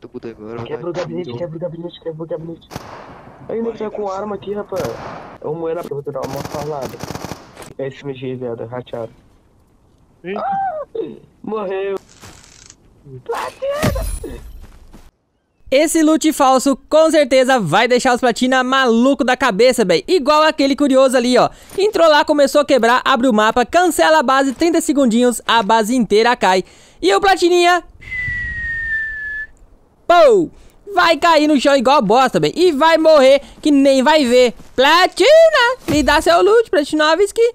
Tô puto agora, Quebra é o gabinete, quebra é o gabinete, quebra é o gabinete. Aí nem tá com arma aqui, rapaz. Eu moei lá pra dar uma falada. É esse MG, viado, rateado. Ah, morreu. Platina! Esse loot falso com certeza vai deixar os platina maluco da cabeça, bem. Igual aquele curioso ali, ó. Entrou lá, começou a quebrar, abre o mapa, cancela a base, 30 segundinhos, a base inteira cai. E o platininha Pou! Vai cair no chão igual bosta, bem. E vai morrer que nem vai ver. Platina! Me dá seu loot, Platinovski.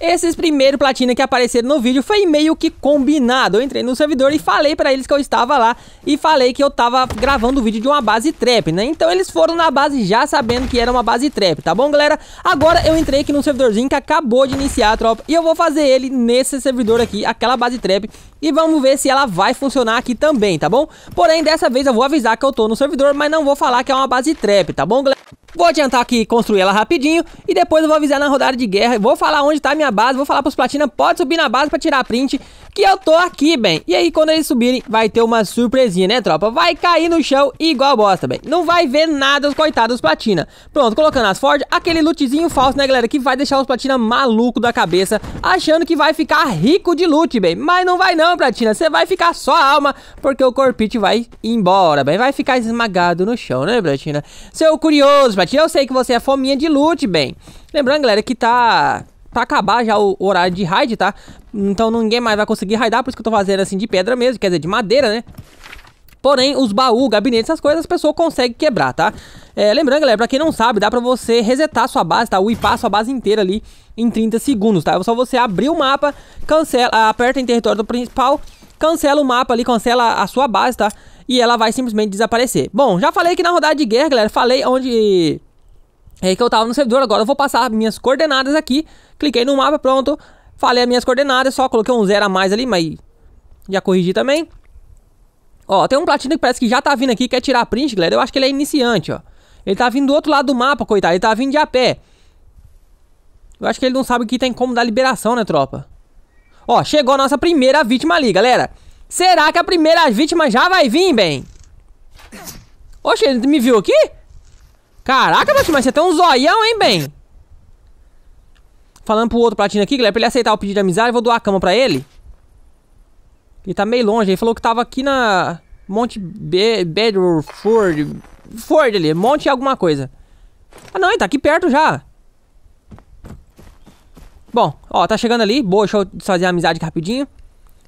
Esses primeiros platina que apareceram no vídeo foi meio que combinado. Eu entrei no servidor e falei pra eles que eu estava lá e falei que eu tava gravando o vídeo de uma base trap, né? Então eles foram na base já sabendo que era uma base trap, tá bom, galera? Agora eu entrei aqui no servidorzinho que acabou de iniciar a tropa e eu vou fazer ele nesse servidor aqui, aquela base trap e vamos ver se ela vai funcionar aqui também, tá bom? Porém, dessa vez eu vou avisar que eu tô no servidor, mas não vou falar que é uma base trap, tá bom, galera? Vou adiantar aqui construir ela rapidinho e depois eu vou avisar na rodada de guerra. Vou falar onde tá a minha base, vou falar pros platina, pode subir na base pra tirar print que eu tô aqui, bem. E aí, quando eles subirem, vai ter uma surpresinha, né, tropa? Vai cair no chão igual bosta, bem. Não vai ver nada os coitados platina. Pronto, colocando as Ford, aquele lootzinho falso, né, galera, que vai deixar os platina maluco da cabeça, achando que vai ficar rico de loot, bem. Mas não vai não, platina. Você vai ficar só alma, porque o corpite vai embora, bem. Vai ficar esmagado no chão, né, platina? Seu curioso, platina, eu sei que você é fominha de loot, bem. Lembrando, galera, que tá pra acabar já o horário de raid, tá? Então ninguém mais vai conseguir raidar, por isso que eu tô fazendo assim de pedra mesmo, quer dizer, de madeira, né? Porém, os baús, gabinetes, essas coisas, a pessoa consegue quebrar, tá? É, lembrando, galera, pra quem não sabe, dá pra você resetar sua base, tá? Wipar sua base inteira ali em 30 segundos, tá? É só você abrir o mapa, cancela, aperta em território do principal, cancela o mapa ali, cancela a sua base, tá? E ela vai simplesmente desaparecer. Bom, já falei que na rodada de guerra, galera, falei onde é que eu tava no servidor, agora eu vou passar minhas coordenadas aqui. Cliquei no mapa, pronto. Falei as minhas coordenadas, só coloquei um zero a mais ali, mas já corrigi também. Ó, tem um platino que parece que já tá vindo aqui, quer tirar print, galera. Eu acho que ele é iniciante, ó. Ele tá vindo do outro lado do mapa, coitado. Ele tá vindo de a pé. Eu acho que ele não sabe que tem como dar liberação, né, tropa? Ó, chegou a nossa primeira vítima ali, galera. Será que a primeira vítima já vai vir, bem? Oxe, ele me viu aqui? Caraca, mas você tem um zoião, hein, bem? Falando pro outro platino aqui, galera, pra ele aceitar o pedido de amizade, eu vou doar a cama pra ele. Ele tá meio longe, ele falou que tava aqui na... Monte Be Bedford... Ford ali, Monte alguma coisa. Ah não, ele tá aqui perto já. Bom, ó, tá chegando ali. Boa, deixa eu fazer amizade rapidinho.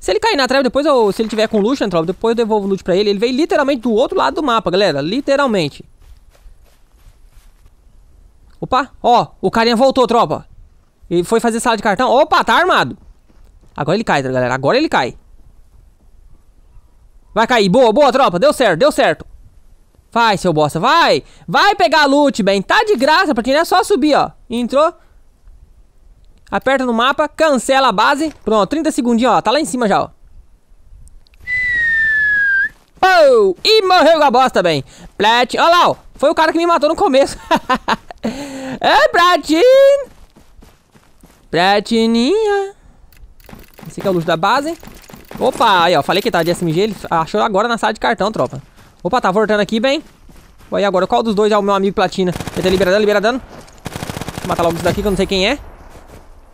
Se ele cair na trave depois, ou se ele tiver com luxo, né, depois eu devolvo o loot pra ele. Ele veio literalmente do outro lado do mapa, galera. Literalmente. Opa, ó, o carinha voltou, tropa. Ele foi fazer sala de cartão. Opa, tá armado. Agora ele cai, tá galera. Agora ele cai. Vai cair. Boa, boa, tropa. Deu certo, deu certo. Vai, seu bosta, vai. Vai pegar loot, bem. Tá de graça pra quem é só subir, ó. Entrou. Aperta no mapa, cancela a base. Pronto, 30 segundinhos, ó. Tá lá em cima já, ó. Oh, e morreu a bosta, bem. Plat. Olha lá, ó. Foi o cara que me matou no começo. É pratin... Pratininha. Esse aqui é o luxo da base. Opa, aí ó, falei que tá de SMG, ele achou agora na sala de cartão, tropa. Opa, tá voltando aqui, bem. Aí agora, qual dos dois é o meu amigo Platina? Tenta tá liberar liberando. libera dano. Vou matar logo isso daqui que eu não sei quem é.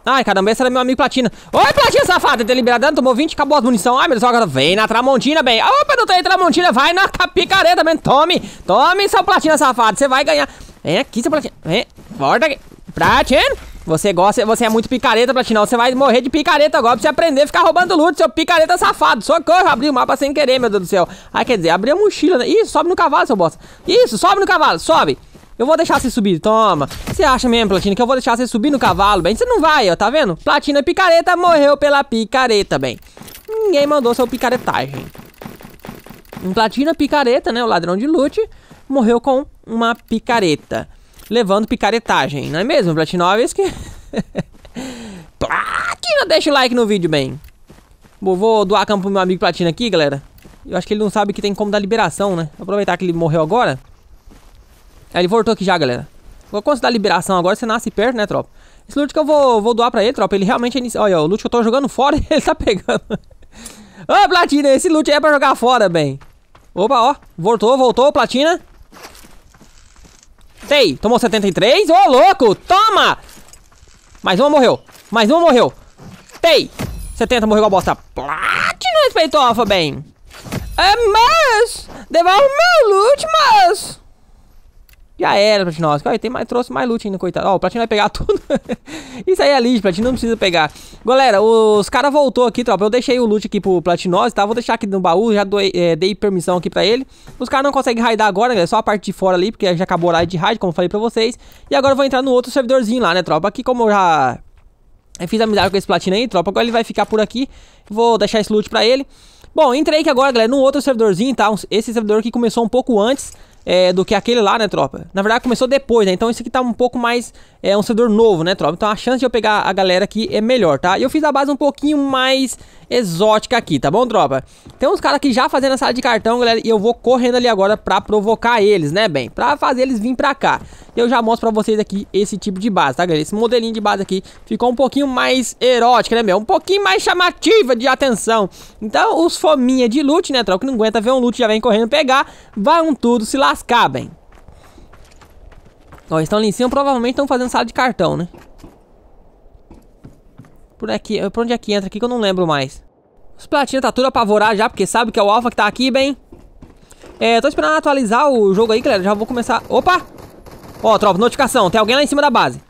Ai, caramba, esse era meu amigo Platina. Oi, Platina safada, tenta tá liberando, dano, tomou 20, acabou as munição. Ai, meu Deus, agora vem na Tramontina, bem. Opa, não tem Tramontina, vai na picareta, bem. Tome, tome, seu Platina safada, você vai ganhar. Vem é aqui, seu Platino. Vem. É, volta aqui. Platino. Você gosta, você é muito picareta, Platinão. Você vai morrer de picareta agora pra você aprender a ficar roubando loot, seu picareta safado. Socorro, abri o mapa sem querer, meu Deus do céu. Ah, quer dizer, abri a mochila, né? Isso, sobe no cavalo, seu bosta. Isso, sobe no cavalo, sobe. Eu vou deixar você subir, toma. Você acha mesmo, Platina, que eu vou deixar você subir no cavalo, bem? Você não vai, ó, tá vendo? Platina é picareta morreu pela picareta, bem. Ninguém mandou seu picaretagem. Platina picareta, né? O ladrão de loot morreu com uma picareta. Levando picaretagem, não é mesmo, Aqui não deixa o like no vídeo, bem. Vou, doar campo pro meu amigo Platina aqui, galera. Eu acho que ele não sabe que tem como dar liberação, né? Vou aproveitar que ele morreu agora. ele voltou aqui já, galera. vou conseguir dá liberação agora, você nasce perto, né, tropa? Esse loot que eu vou, vou doar pra ele, tropa, ele realmente... É Olha, o loot que eu tô jogando fora, ele tá pegando. Ô, Platina, esse loot aí é pra jogar fora, bem. Opa, ó. Voltou, voltou, Platina. Sei, tomou 73. Ô, oh, louco, toma! Mais uma morreu. Mais uma morreu. Sei. 70 morreu igual bosta. Platinum, respeitou, bem. É, mas... Devolve meu loot, mas... Já era, Platinosca. Olha, tem mais, trouxe mais loot ainda, coitado. Ó, o Platino vai pegar tudo. Isso aí é lixo, Platino não precisa pegar. Galera, os caras voltou aqui, tropa. Eu deixei o loot aqui pro Platinosca, tá? Vou deixar aqui no baú, já doei, é, dei permissão aqui pra ele. Os caras não conseguem raidar agora, galera. Só a parte de fora ali, porque já acabou o raid de raid, como eu falei pra vocês. E agora eu vou entrar no outro servidorzinho lá, né, tropa? Aqui como eu já... Eu é, fiz amizade com esse Platino aí, tropa. Agora ele vai ficar por aqui. Vou deixar esse loot pra ele. Bom, entrei aqui agora, galera, no outro servidorzinho, tá? Esse servidor que começou um pouco antes, é, do que aquele lá, né, tropa? Na verdade, começou depois, né? Então, esse aqui tá um pouco mais... É um servidor novo, né, tropa? Então, a chance de eu pegar a galera aqui é melhor, tá? E eu fiz a base um pouquinho mais exótica aqui, tá bom, tropa? Tem uns caras aqui já fazendo a sala de cartão, galera, e eu vou correndo ali agora pra provocar eles, né, bem? Pra fazer eles virem pra cá eu já mostro pra vocês aqui esse tipo de base, tá galera? Esse modelinho de base aqui ficou um pouquinho mais erótica, né, meu? Um pouquinho mais chamativa de atenção. Então, os fominha de loot, né, troca, que não aguenta ver um loot, já vem correndo pegar, vão tudo se lascar, bem. Ó, estão ali em cima, provavelmente estão fazendo sala de cartão, né? Por, aqui, eh, por onde é que entra aqui que eu não lembro mais. Os platinhos tá tudo apavorado já, porque sabe que é o alfa que tá aqui, bem. É, tô esperando atualizar o jogo aí, galera. Já vou começar... Opa! Ó, tropa, notificação. Tem alguém lá em cima da base.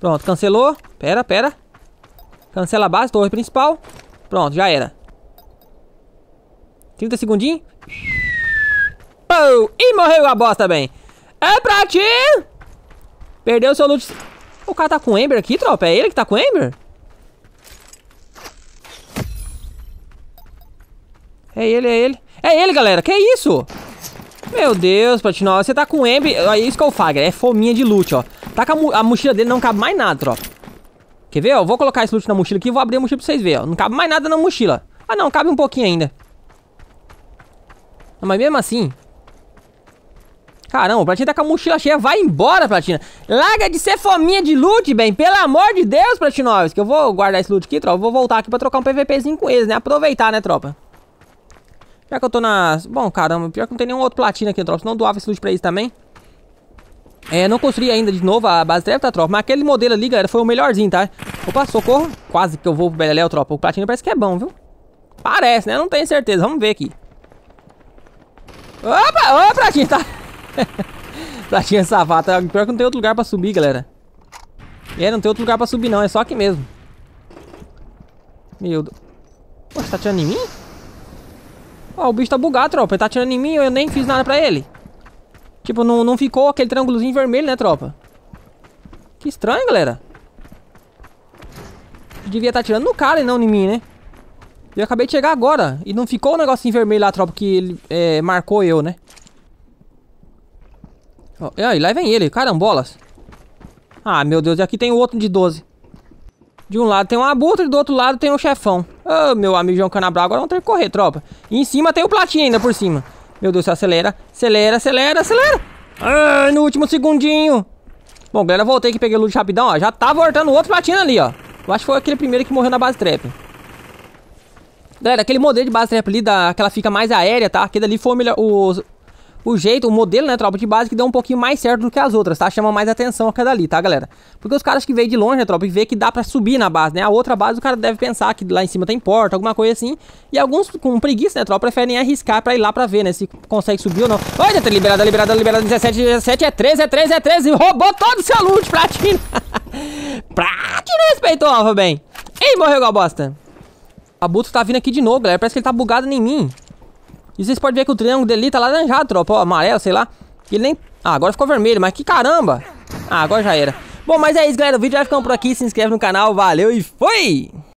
Pronto, cancelou. Pera, pera. Cancela a base, torre principal. Pronto, já era. 30 segundinhos. Pou! E morreu a bosta também. É pra ti! Perdeu seu loot. O cara tá com o Ember aqui, tropa? É ele que tá com o Ember? É ele, é ele. É ele, galera. Que isso? Meu Deus, Platinola, você tá com Ember... É isso que eu falo, é fominha de loot, ó. Tá com a, a mochila dele, não cabe mais nada, tropa. Quer ver, ó? Vou colocar esse loot na mochila aqui e vou abrir a mochila pra vocês verem, ó. Não cabe mais nada na mochila. Ah, não, cabe um pouquinho ainda. Não, mas mesmo assim... Caramba, o Platina tá com a mochila cheia. Vai embora, Platina. Larga de ser fominha de loot, bem. Pelo amor de Deus, que Eu vou guardar esse loot aqui, tropa. Vou voltar aqui pra trocar um PVPzinho com eles, né? Aproveitar, né, tropa? Pior que eu tô na, Bom, caramba, pior que não tem nenhum outro platina aqui, tropa. Senão eu doava esse loot pra eles também. É, não construí ainda de novo a base de tá, tropa? Mas aquele modelo ali, galera, foi o melhorzinho, tá? Opa, socorro. Quase que eu vou pro Beleléu, tropa. O platina parece que é bom, viu? Parece, né? Não tenho certeza. Vamos ver aqui. Opa! Ô, platina tá? Platina safada. Pior que não tem outro lugar pra subir, galera. É, não tem outro lugar pra subir, não. É só aqui mesmo. Meu Deus. Poxa, tá atirando em mim? Ó, o bicho tá bugado, tropa. Ele tá atirando em mim eu nem fiz nada pra ele. Tipo, não, não ficou aquele triângulozinho vermelho, né, tropa? Que estranho, galera. Eu devia estar tá atirando no cara e não em mim, né? Eu acabei de chegar agora. E não ficou o negocinho vermelho lá, tropa, que ele é, marcou eu, né? e aí, lá vem ele. Carambolas. Ah, meu Deus. E aqui tem o outro de 12. De um lado tem um abutre, do outro lado tem um chefão. Ô, oh, meu amigo João Canabral, agora vamos tem que correr, tropa. E em cima tem o platinho ainda por cima. Meu Deus, acelera, acelera, acelera, acelera. Ah, no último segundinho. Bom, galera, voltei que peguei o loot rapidão, ó. Já tá voltando outro platina ali, ó. Eu acho que foi aquele primeiro que morreu na base trap. Galera, aquele modelo de base trap ali, da, que ela fica mais aérea, tá? Aquele ali foi o melhor... O, o jeito, o modelo, né, tropa de base, que deu um pouquinho mais certo do que as outras, tá? Chama mais atenção aquela dali, tá, galera? Porque os caras que veem de longe, né, tropa, e vê que dá pra subir na base, né? A outra base o cara deve pensar que lá em cima tem porta, alguma coisa assim. E alguns com preguiça, né, tropa, preferem arriscar pra ir lá pra ver, né, se consegue subir ou não. Olha, tá liberada, liberada, liberada, 17, 17, é 13, é 13, é 13. Roubou todo o seu loot, Platino. Platino respeitou, Alfa, bem. Ei, morreu igual bosta. A Buto tá vindo aqui de novo, galera. Parece que ele tá bugado em mim. E vocês podem ver que o triângulo dele tá laranjado, tropa, ó, amarelo, sei lá. Ele nem... Ah, agora ficou vermelho, mas que caramba! Ah, agora já era. Bom, mas é isso, galera. O vídeo vai ficando por aqui. Se inscreve no canal. Valeu e fui!